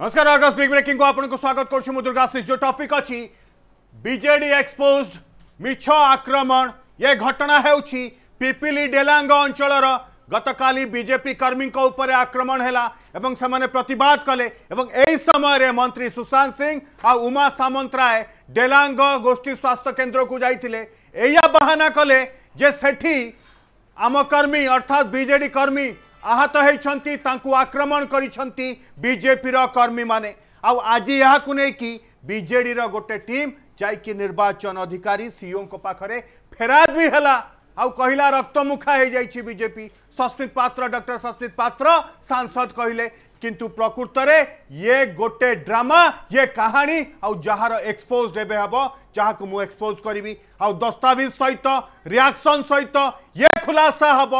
नमस्कार Argus big breaking को आपन को स्वागत करछु मु दुर्गाशीष जो टॉपिक अछि बीजेडी एक्सपोज्ड मिछ आक्रमण ये घटना हेउछि पिपली डेलांग अंचल रो गतकाली बीजेपी कर्मी को ऊपर आक्रमण हैला एवं समाने प्रतिवाद कले एवं एही समय रे मंत्री सुशांत सिंह आ उमा सामंतराय डेलांग गोष्ठी स्वास्थ्य केंद्र को जाईथिले एया बहाना कले जे सेठी आम कर्मी अर्थात बीजेडी कर्मी आहत होती आक्रमण करजेपी कर्मी मैंने आज कि बीजेडी गोटे टीम जैकि निर्वाचन अधिकारी सीओं पाखे फेराद भी है आ कहला रक्तमुखा हो जाए जाएपी सस्मित पत्र डक्टर सस्मित पात्र सांसद कहले किंतु में ये गोटे ड्रामा ये कहानी आउ एक्सपोज एवं हम जहाँ मुझ एक्सपोज करी आउ सहित रिएक्शन सहित ये खुलासा हम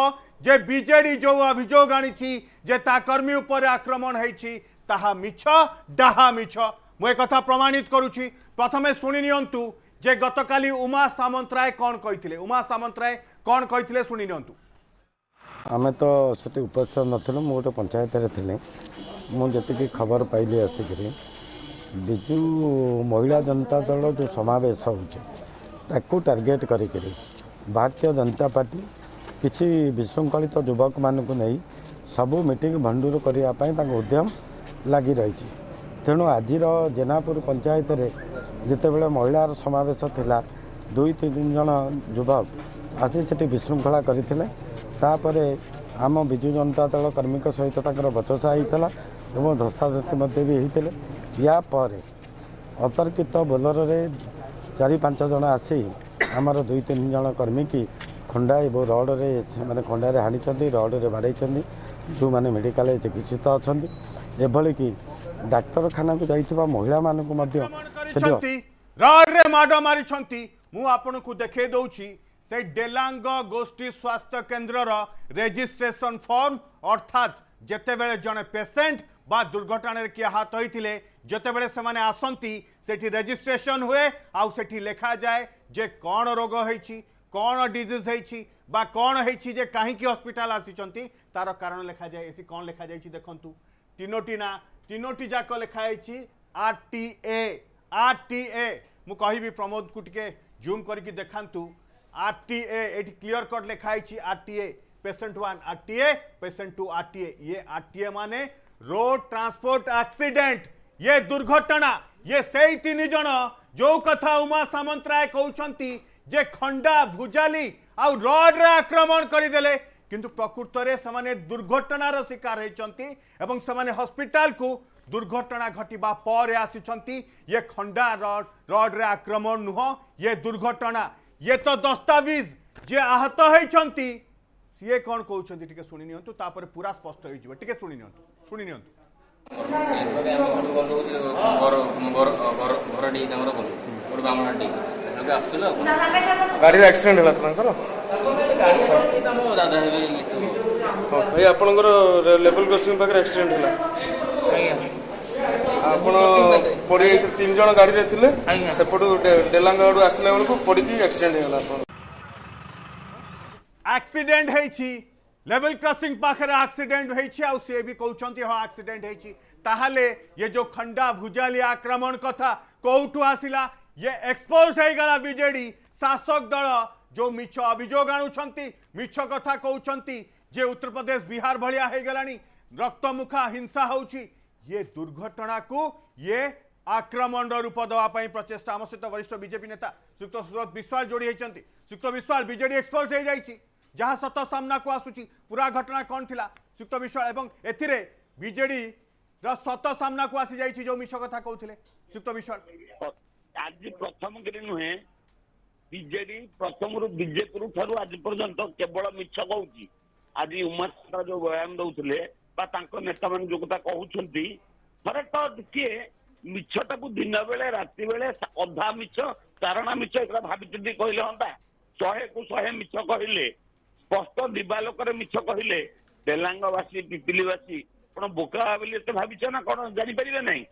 যে বিজেডি যে অভিযোগ আনিছি যে তা কর্মী উপরে আক্রমণ হয়েছি তাহা মিছ ডাহা মিছ মু কথা প্রমাণিত করুছি প্রথমে শুনি নিয়ন্তু যে গতকালি উমা সামন্তরায় কণ কইতিলে উমা সামন্তরায় কণ কইতিলে শুনি নিয়ন্তু ଆମେ ତ ସେଠି ଉପସ୍ଥିତ ନଥିଲୁ ମୁଁ ଗୋଟେ ପଞ୍ଚାୟତରେ ଥିଲି ମୁଁ ଯେତିକି ଖବର ପାଇଲି ଆସିକରି ବିଜୁ ମହିଳା ଜନତା ଦଳ ଯେଉଁ ସମାବେଶ ହେଉଛି ତାକୁ ଟାର୍ଗେଟ୍ କରିକିରି ଭାରତୀୟ ଜନତା ପାର୍ଟି କିଛି ବିଶୃଙ୍ଖଳିତ ଯୁବକମାନଙ୍କୁ ନେଇ ସବୁ ମିଟିଂ ଭଣ୍ଡୁର କରିବା ପାଇଁ ତାଙ୍କ ଉଦ୍ୟମ ଲାଗି ରହିଛି ତେଣୁ ଆଜିର ଜେନାପୁର ପଞ୍ଚାୟତରେ ଯେତେବେଳେ ମହିଳାର ସମାବେଶ ଥିଲା ଦୁଇ ତିନି ଜଣ ଯୁବକ ଆସି ସେଠି ବିଶୃଙ୍ଖଳା କରିଥିଲେ ତାପରେ ଆମ ବିଜୁ ଜନତା ଦଳ କର୍ମୀଙ୍କ ସହିତ ତାଙ୍କର ବଚସା ହୋଇଥିଲା ଏବଂ ଧସ୍ତାଧସ୍ତି ମଧ୍ୟ ବି ହୋଇଥିଲେ ୟା ପରେ ଅତର୍କିତ ବୋଲରରେ ଚାରି ପାଞ୍ଚ ଜଣ ଆସି ଆମର ଦୁଇ ତିନି ଜଣ କର୍ମୀକି खंडा ए रड मैंने खंडार हाणी रड्रे बाड़ जो मैंने मेडिका चिकित्सित अच्छा एभली कि डाक्तखाना को जा महिला मान रड मड़ मारी आपको देखे दौर से डेलांग गोष्ठी स्वास्थ्य केन्द्र रेजिस्ट्रेसन फर्म अर्थात जिते बड़े जड़े पेसेंट बा दुर्घटन किए हाथ होते जो बड़े से आसती रेजिस्ट्रेशन हुए आठ लिखा जाए जे कौन रोग होती कौन डीज होती कौन होती कहीं हस्पिटाल आसी तार कारण लिखा जाए ये कौन लिखा जा देखु तीनोटी ना तीनोटी जाक लिखाई R T A R T A मुझे प्रमोद को टे जूम कर देखा आर टी ए ये क्लीयर कट लिखाई R T A patient one R T A patient two R T A ये आर टी ए मान रोड ट्रांसपोर्ट एक्सीडेंट ये दुर्घटना ये से तीन जन जो कथा उमा सामंतराय कहते जे खंडा भुजाली आउ रड्रे आक्रमण करदेले किंतु प्रकृत में से दुर्घटनार शिकार होती से हस्पिटाल को दुर्घटना घटना पर आसी ये खंडा रड्रे आक्रमण नुह ये दुर्घटना ये तो दस्ताविज जे आहत होती सीए कौन कहते टी शुणी निपर पूरा स्पष्ट हो शुणी शुणी नि ଗାଡ଼ିରେ ଆକ୍ସିଡେଣ୍ଟ ହେଲା ତାଙ୍କର ଭାଇ ଆପଣଙ୍କର ଲେବଲ କ୍ରସିଂ ପାଖରେ ଆକ୍ସିଡେଣ୍ଟ ହେଲା ଆପଣ ପଡ଼ିଯାଇଥିଲେ ତିନି ଜଣ ଗାଡ଼ିରେ ଥିଲେ ସେପଟୁ ଡେଲାଙ୍ଗ ଆଡ଼ୁ ଆସିଲା ବେଳକୁ ପଡ଼ିକି ଆକ୍ସିଡେଣ୍ଟ ହେଇଗଲା ଆପଣ ଆକ୍ସିଡେଣ୍ଟ ହେଇଛି ଲେବଲ କ୍ରସିଂ ପାଖରେ ଆକ୍ସିଡେଣ୍ଟ ହେଇଛି ଆଉ ସିଏ ବି କହୁଛନ୍ତି ହଁ ଆକ୍ସିଡେଣ୍ଟ ହେଇଛି ତାହେଲେ ଏ ଯୋଉ ଖଣ୍ଡା ଭୁଜାଲି ଆକ୍ରମଣ କଥା କୋଉଠୁ ଆସିଲା ये एक्सपोज हो गला बीजेडी शासक दल जो मिछ अभोग आछ कथा कहते जे उत्तर प्रदेश बिहार भाया हो गला रक्तमुखा हिंसा हो दुर्घटना को ये आक्रमण रूप देवाई प्रचेषा आम सहित वरिष्ठ बीजेपी नेता श्रीक्त सुरत विश्वास जोड़ी होती श्रीक्त विश्वास विजेड एक्सपोज हो जाए जहाँ सत सामना को आसूँ पूरा घटना कौन थी श्रीक्त विश्वाल एवं एजेडी रत सामना को आसी जा मिश कथा कहते श्रीक्त विश्वास ଆଜି ପ୍ରଥମ କରି ନୁହେଁ ବିଜେଡି ପ୍ରଥମରୁ ବିଜେପୁର ଠାରୁ ଆଜି ପର୍ଯ୍ୟନ୍ତ କେବଳ ମିଛ କହୁଛି ଆଜି ଉମାଶଙ୍କର ଯୋଉ ବୟାନ ଦଉଥିଲେ ବା ତାଙ୍କ ନେତାମାନେ ଯୋଉ କଥା କହୁଛନ୍ତି ଥରେ ତ କିଏ ମିଛଟାକୁ ଦିନ ବେଳେ ରାତି ବେଳେ ଅଧା ମିଛ ଚାରଣା ମିଛ ଏଗୁଡ଼ା ଭାବିଛନ୍ତି କହିଲେ ହନ୍ତା ଶହେକୁ ଶହେ ମିଛ କହିଲେ ସ୍ପଷ୍ଟ ଦିବାଲୋକରେ ମିଛ କହିଲେ ତେଲାଙ୍ଗବାସୀ ପିପିଲିବାସୀ ଆପଣ ବୋକା ବୋଲି ଏତେ ଭାବିଛ ନା କଣ ଜାଣିପାରିବେ ନାହିଁ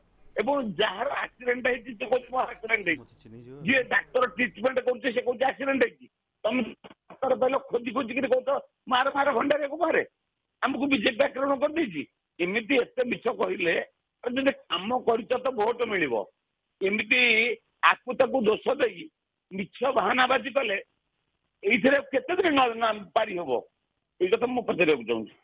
এবং ଯାହାର ଆକ୍ସିଡେଣ୍ଟ ହେଇଛି ସେ କହୁଛି ମୋର ଆକ୍ସିଡେଣ୍ଟ ହେଇଛି ଯିଏ ଡାକ୍ତର ଟ୍ରିଟମେଣ୍ଟ କରୁଛି ସେ କହୁଛି ଆକ୍ସିଡେଣ୍ଟ ହେଇଛି ତମେ ଡାକ୍ତର କହିଲ ଖୋଜି ଖୋଜିକିରି କହୁଛ ମାର ମାର ଭଣ୍ଡାରିଆକୁ ମାରେ ଆମକୁ ବିଜେପି ଆକ୍ରମଣ କରିଦେଇଛି ଏମିତି ଏତେ ମିଛ କହିଲେ ଯଦି କାମ କରିଛ ତ ଭୋଟ ମିଳିବ ଏମିତି ଆକୁ ତାକୁ ଦୋଷ ଦେଇ ମିଛ ବାହାନାବାଜି କଲେ ଏଇଥିରେ କେତେ ଦିନ ପାରି ହବ ଏଇ କଥା ମୁଁ ପଚାରିବାକୁ ଚାହୁଁଛି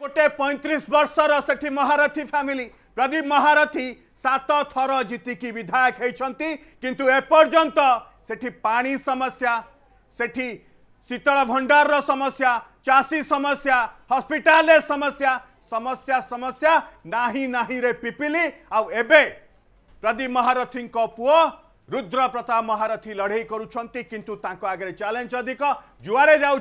गोटे पैंतीस वर्षर से महारथी फैमिली प्रदीप महारथी सात थर जीत विधायक होती किंतु एपर्तंत से पानी समस्या से शीतल भंडारर समस्या चासी समस्या हस्पिटाल समस्या समस्या समस्या नाही नाही रे पिपिली आउ एबे प्रदीप महारथी पुओ रुद्र प्रताप महारथी लड़े करु आगे चैलेंज अधिक जुआरे जाऊँ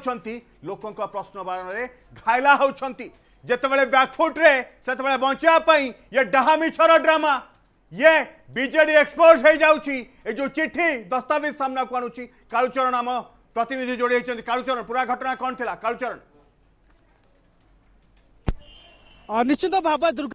लोक प्रश्न बारण में घायला होती जितेबले बैकफुट से बचापाई ये डहामी छर ड्रामा ये बीजेडी एक्सपोज हो जाऊँगी चिठी दस्तावेज सामना को आणुच्छी कालुचरण आम प्रतिनिधि जोड़ी होती पूरा घटना कौन थी कालुचरण निश्चित भाव दुर्ग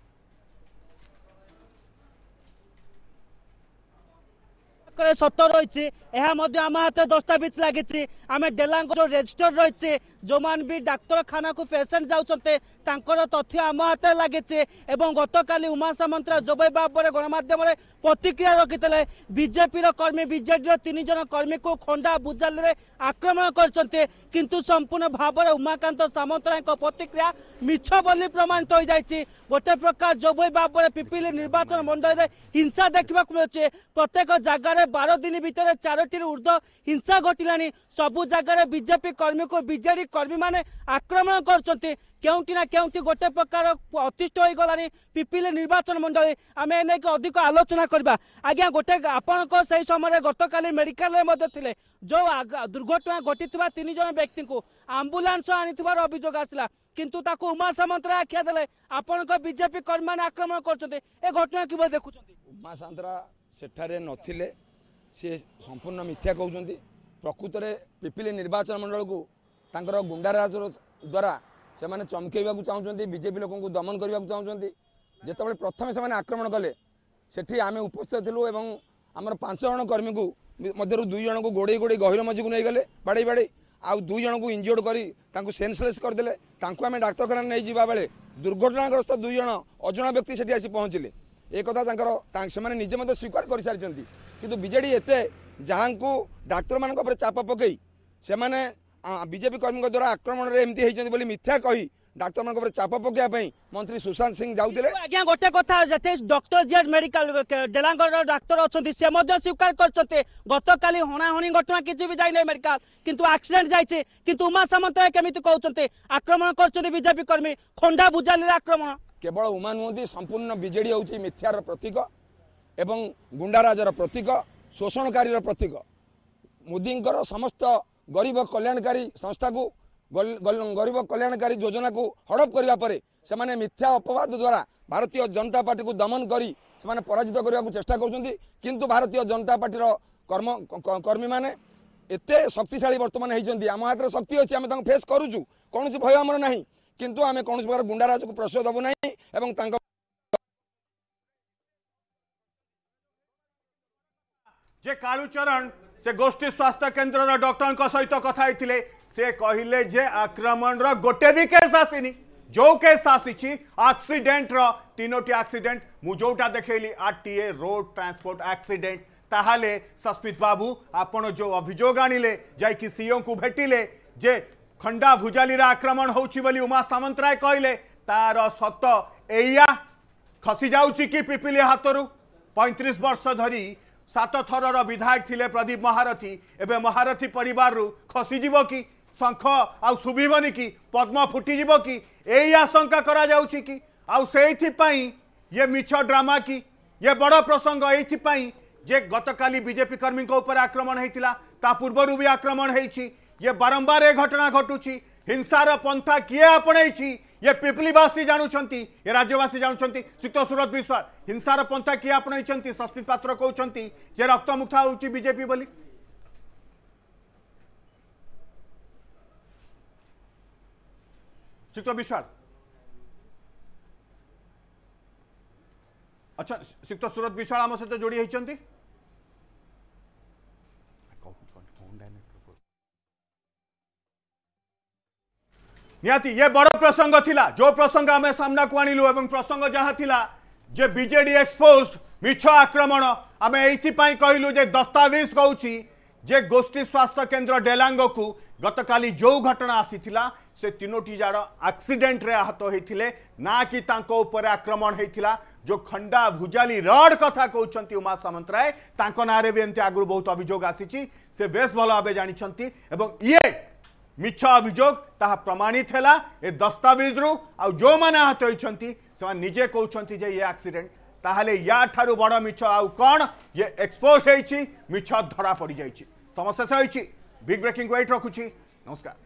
সত রয়েছে ଏହା ମଧ୍ୟ ଆମ ହାତରେ ଦସ୍ତାବିଜ ଲାଗିଛି ଆମେ ଡେଲାଙ୍କ ଯେଉଁ ରେଜିଷ୍ଟର ରହିଛି ଯେଉଁମାନେ ବି ଡାକ୍ତରଖାନାକୁ ପେସେଣ୍ଟ ଯାଉଛନ୍ତି ତାଙ୍କର ତଥ୍ୟ ଆମ ହାତରେ ଲାଗିଛି ଏବଂ ଗତକାଲି ଉମା ସାମନ୍ତରା ଜବାଇବା ପରେ ଗଣମାଧ୍ୟମରେ ପ୍ରତିକ୍ରିୟା ରଖିଥିଲେ ବିଜେପିର କର୍ମୀ ବିଜେଡ଼ିର ତିନି ଜଣ କର୍ମୀକୁ ଖଣ୍ଡା ବୁଜାଲିରେ ଆକ୍ରମଣ କରିଛନ୍ତି କିନ୍ତୁ ସମ୍ପୂର୍ଣ୍ଣ ଭାବରେ ଉମାକାନ୍ତ ସାମନ୍ତରାୟଙ୍କ ପ୍ରତିକ୍ରିୟା ମିଛ ବୋଲି ପ୍ରମାଣିତ ହୋଇଯାଇଛି ଗୋଟେ ପ୍ରକାର ଜବାଇବା ପରେ ପିପିଲି ନିର୍ବାଚନ ମଣ୍ଡଳୀରେ ହିଂସା ଦେଖିବାକୁ ମିଳୁଛି ପ୍ରତ୍ୟେକ ଜାଗାରେ ବାର ଦିନ ଭିତରେ ଚାରୋଟିରୁ ଉର୍ଦ୍ଧ୍ୱ ହିଂସା ଘଟିଲାଣି ସବୁ ଜାଗାରେ ବିଜେପି କର୍ମୀକୁ ବିଜେଡି କର୍ମୀମାନେ ଆକ୍ରମଣ କରୁଛନ୍ତି କେଉଁଠି ନା କେଉଁଠି ଗୋଟେ ପ୍ରକାର ଅତିଷ୍ଠ ହୋଇଗଲାଣି ପିପିଲି ନିର୍ବାଚନ ମଣ୍ଡଳୀ ଆମେ ଏନେଇକି ଅଧିକ ଆଲୋଚନା କରିବା ଆଜ୍ଞା ଗୋଟେ ଆପଣଙ୍କ ସେହି ସମୟରେ ଗତକାଲି ମେଡିକାଲରେ ମଧ୍ୟ ଥିଲେ ଯେଉଁ ଦୁର୍ଘଟଣା ଘଟିଥିବା ତିନି ଜଣ ବ୍ୟକ୍ତିଙ୍କୁ ଆମ୍ବୁଲାନ୍ସ ଆଣିଥିବାର ଅଭିଯୋଗ ଆସିଲା କିନ୍ତୁ ତାକୁ ଉମା ସାମନ୍ତରା ଆଖ୍ୟା ଦେଲେ ଆପଣଙ୍କ ବିଜେପି କର୍ମୀମାନେ ଆକ୍ରମଣ କରୁଛନ୍ତି ଏ ଘଟଣା କିଭଳି ଦେଖୁଛନ୍ତି ଉମା ସାନ୍ତରା ସେଠାରେ ନଥିଲେ ସିଏ ସମ୍ପୂର୍ଣ୍ଣ ମିଥ୍ୟା କହୁଛନ୍ତି ପ୍ରକୃତରେ ପିପିଲି ନିର୍ବାଚନ ମଣ୍ଡଳକୁ ତାଙ୍କର ଗୁଣ୍ଡାରାଜର ଦ୍ୱାରା ସେମାନେ ଚମକେଇବାକୁ ଚାହୁଁଛନ୍ତି ବିଜେପି ଲୋକଙ୍କୁ ଦମନ କରିବାକୁ ଚାହୁଁଛନ୍ତି ଯେତେବେଳେ ପ୍ରଥମେ ସେମାନେ ଆକ୍ରମଣ କଲେ ସେଠି ଆମେ ଉପସ୍ଥିତ ଥିଲୁ ଏବଂ ଆମର ପାଞ୍ଚ ଜଣ କର୍ମୀଙ୍କୁ ମଧ୍ୟରୁ ଦୁଇ ଜଣଙ୍କୁ ଗୋଡ଼େଇ ଗୋଡ଼େଇ ଗହୀର ମଝିକୁ ନେଇଗଲେ ବାଡ଼େଇ ବାଡ଼େଇ ଆଉ ଦୁଇ ଜଣଙ୍କୁ ଇଞ୍ଜୋର୍ଡ କରି ତାଙ୍କୁ ସେନ୍ସଲେସ୍ କରିଦେଲେ ତାଙ୍କୁ ଆମେ ଡାକ୍ତରଖାନାରେ ନେଇଯିବା ବେଳେ ଦୁର୍ଘଟଣାଗ୍ରସ୍ତ ଦୁଇ ଜଣ ଅଜଣା ବ୍ୟକ୍ତି ସେଠି ଆସି ପହଞ୍ଚିଲେ ଏ କଥା ତାଙ୍କର ସେମାନେ ନିଜେ ମଧ୍ୟ ସ୍ୱୀକାର କରିସାରିଛନ୍ତି কিন্তু বিজেডি এতে ଯାହାଙ୍କୁ ଡାକ୍ତରମାନଙ୍କ মান চাপ পকাই সে বিজেপি কর্মী দ্বারা আক্রমণের এমতি হয়েছেন বলে মিথ্যা কই ডাক্তারমানক উপরে চাপ পকাইয়া পাই মন্ত্রী সুশান্ত সিং যাওতিলে আজ্ঞা গোটে কথা যেতে ডক্টর জেড মেডিকাল ডেলাঙ্গর ডাক্তার অনেক সে স্বীকার করছেন গতকাল হণাহণি ঘটনা কিছু বি যাই নাই মেডিকাল কিন্তু অ্যাক্সিডেন্ট যাইছে কিন্তু উমা সামন্ত কমিটি কହୁଛନ୍ତି আক্রমণ করছেন বিজেপি কর্মী খন্ডা বুজালির আক্রমণ কেবল উমা নুহতি সম্পূর্ণ বিজেডি হচ্ছে মিথ্যার প্রতীক ଏବଂ ଗୁଣ୍ଡାରାଜର ପ୍ରତୀକ ଶୋଷଣକାରୀର ପ୍ରତୀକ ମୋଦିଙ୍କର ସମସ୍ତ ଗରିବ କଲ୍ୟାଣକାରୀ ସଂସ୍ଥାକୁ ଗରିବ କଲ୍ୟାଣକାରୀ ଯୋଜନାକୁ ହଡ଼ପ କରିବା ପରେ ସେମାନେ ମିଥ୍ୟା ଅପବାଦ ଦ୍ୱାରା ଭାରତୀୟ ଜନତା ପାର୍ଟିକୁ ଦମନ କରି ସେମାନେ ପରାଜିତ କରିବାକୁ ଚେଷ୍ଟା କରୁଛନ୍ତି କିନ୍ତୁ ଭାରତୀୟ ଜନତା ପାର୍ଟିର କର୍ମ କର୍ମୀମାନେ ଏତେ ଶକ୍ତିଶାଳୀ ବର୍ତ୍ତମାନ ହୋଇଛନ୍ତି ଆମ ହାତରେ ଶକ୍ତି ଅଛି ଆମେ ତାଙ୍କୁ ଫେସ୍ କରୁଛୁ କୌଣସି ଭୟ ଆମର ନାହିଁ କିନ୍ତୁ ଆମେ କୌଣସି ପ୍ରକାର ଗୁଣ୍ଡାରାଜକୁ ପ୍ରଶୟ ଦେବୁ ନାହିଁ ଏବଂ ତାଙ୍କ जे कालूचरण से गोष्ठी स्वास्थ्य केन्द्र डक्टर सहित कथाई से कहले जे आक्रमण रोटे भी केस आसनी जो केस आसी आक्सीडेट रोनोटी आक्सीडेट मुझा देखली R RTA road transport accident ताहले सस्मित बाबू आपड़ जो अभोग आई जाकि सीओ को भेटिले जे खंडा भुजाली आक्रमण होली उमा सामंतराय कहले तार सत एया खसी जा पिपिली हाथ रू पैंतीस वर्ष धरी सात थर विधायक ले प्रदीप महारथी एबे महारथी परिवार खसिज कि शख आउ शुभ कि पद्म फुटियो कि ए आशङ्काउ ये मिछ ड्रामा कि ये बड प्रसंग एपी जे गतकाली बीजेपी कर्मीको उप आक्रमण हेतिला ता भी आक्रमण हेछि ये बारम्बार ए घटना घटुन्छ हिंसार पन्था किए अपणाइ ये पिपलीवासी जाणुंट ये राज्यवासी जाणुंट श्रीक्त सुरत विश्वास हिंसार पंथा किए आपण सस्मित पात्र कौन जे रक्तमुखा होऊची बीजेपी बोली श्रीक्त विश्वास अच्छा श्रीक्त सुरत विश्वास आम सहित जोड़ी होती निहाती ये बड़ प्रसंग थिला जो प्रसंग आम सामना को आणिलु एवं प्रसंग जहाँ थिला जे बीजेडी एक्सपोज मिछ आक्रमण आम ये कहलु जे दस्तावेज कौच जे गोष्ठी स्वास्थ्य केन्द्र डेलांग को काली जो घटना आसी से तीनोटी जार आक्सीडेट आहत होते ना कि आक्रमण होता जो खंडा भुजाली रड कथा कौन उमा सामंतराय ना भी एमती आगु बहुत अभोग आसी से बेस भल भाव जानते ये मिछ अभोग प्रमाणित है ये दस्ताविज रु आो मैंने आहत होती निजे कहते ये आक्सीडेट ताल या बड़ मिछ आ कौन ये एक्सपोज होरा पड़ जा समस्या सही बिग ब्रेकिंग वेट रखुच्छी नमस्कार